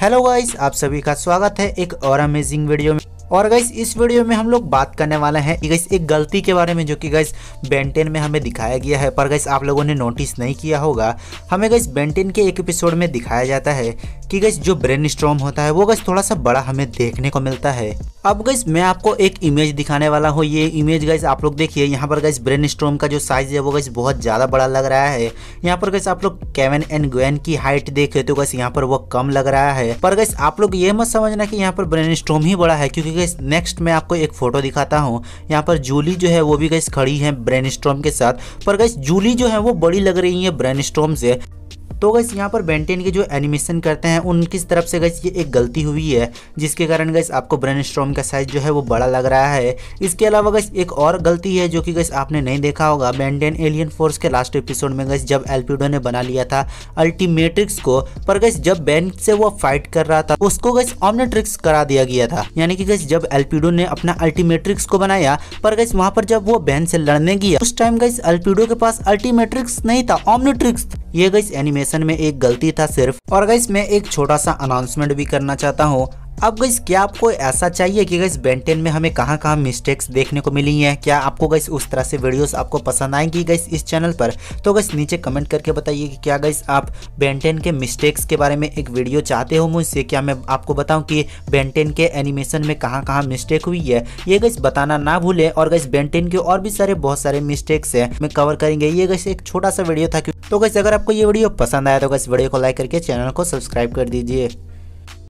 hello guys आप सभी का स्वागत है एक और अमेजिंग वीडियो में और गाइस इस वीडियो में हम लोग बात करने वाले हैं गाइस एक गलती के बारे में जो कि गाइस बेंटेन में हमें दिखाया गया है पर गाइस आप लोगों ने नोटिस नहीं किया होगा हमें गाइस बेंटेन के एक एपिसोड में दिखाया जाता है कि गाइस जो ब्रेन स्ट्रॉम होता है वो गाइस थोड़ा सा बड़ा हमें देखने को मिलता है अब गाइस मैं आपको एक इमेज दिखाने वाला हूँ ये इमेज गाइस आप लोग देखिए यहाँ पर गाइस ब्रेन स्ट्रॉम का जो साइज है वो गाइस बहुत ज़्यादा बड़ा लग रहा है यहाँ पर गाइस आप लोग केवन एंड ग्वेन की हाइट देखे तो गाइस यहाँ पर वो कम लग रहा है पर गाइस आप लोग ये मत समझना कि यहाँ पर ब्रेन स्ट्रॉम ही बड़ा है क्योंकि गई नेक्स्ट मैं आपको एक फ़ोटो दिखाता हूँ यहाँ पर जूली जो है वो भी गई खड़ी है ब्रेन के साथ पर गई जूली जो है वो बड़ी लग रही है ब्रेन से तो गैस यहाँ पर बेंटेन के जो एनिमेशन करते हैं उनकी तरफ से गैस ये एक गलती हुई है जिसके कारण गैस आपको ब्रेन स्ट्रॉम का साइज जो है वो बड़ा लग रहा है इसके अलावा गैस एक और गलती है जो कि गैस आपने नहीं देखा होगा बेंटेन एलियन फोर्स के लास्ट एपिसोड में गैस जब एल्पिडो ने बना लिया था अल्टीमेट्रिक्स को पर गैस जब बैन से वो फाइट कर रहा था उसको गैस ऑमनेट्रिक्स करा दिया गया था यानी कि गैस जब एल्पिडो ने अपना अल्टीमेट्रिक्स को बनाया पर गैस वहाँ पर जब वो बैन से लड़ने गया उस टाइम गैस एल्पिडो के पास अल्टीमेट्रिक्स नहीं था ऑमनेट्रिक्स ये गई एनिमेशन में एक गलती था सिर्फ और गई मैं एक छोटा सा अनाउंसमेंट भी करना चाहता हूँ अब गई क्या आपको ऐसा चाहिए कि गई बेंटेन में हमें कहाँ कहाँ मिस्टेक्स देखने को मिली हैं क्या आपको गई उस तरह से वीडियोस आपको पसंद आएंगी गई इस चैनल पर तो गई नीचे कमेंट करके बताइए कि क्या गई आप बेंटेन के मिस्टेक्स के बारे में एक वीडियो चाहते हो मुझसे क्या मैं आपको बताऊँ कि बेंटेन के एनिमेशन में कहाँ कहाँ मिस्टेक हुई है ये गई बताना ना भूलें और गई बेंटेन के और भी सारे बहुत सारे मिस्टेक्स है मैं कवर करेंगे ये गई एक छोटा सा वीडियो था तो गई अगर आपको ये वीडियो पसंद आया तो गई वीडियो को लाइक करके चैनल को सब्सक्राइब कर दीजिए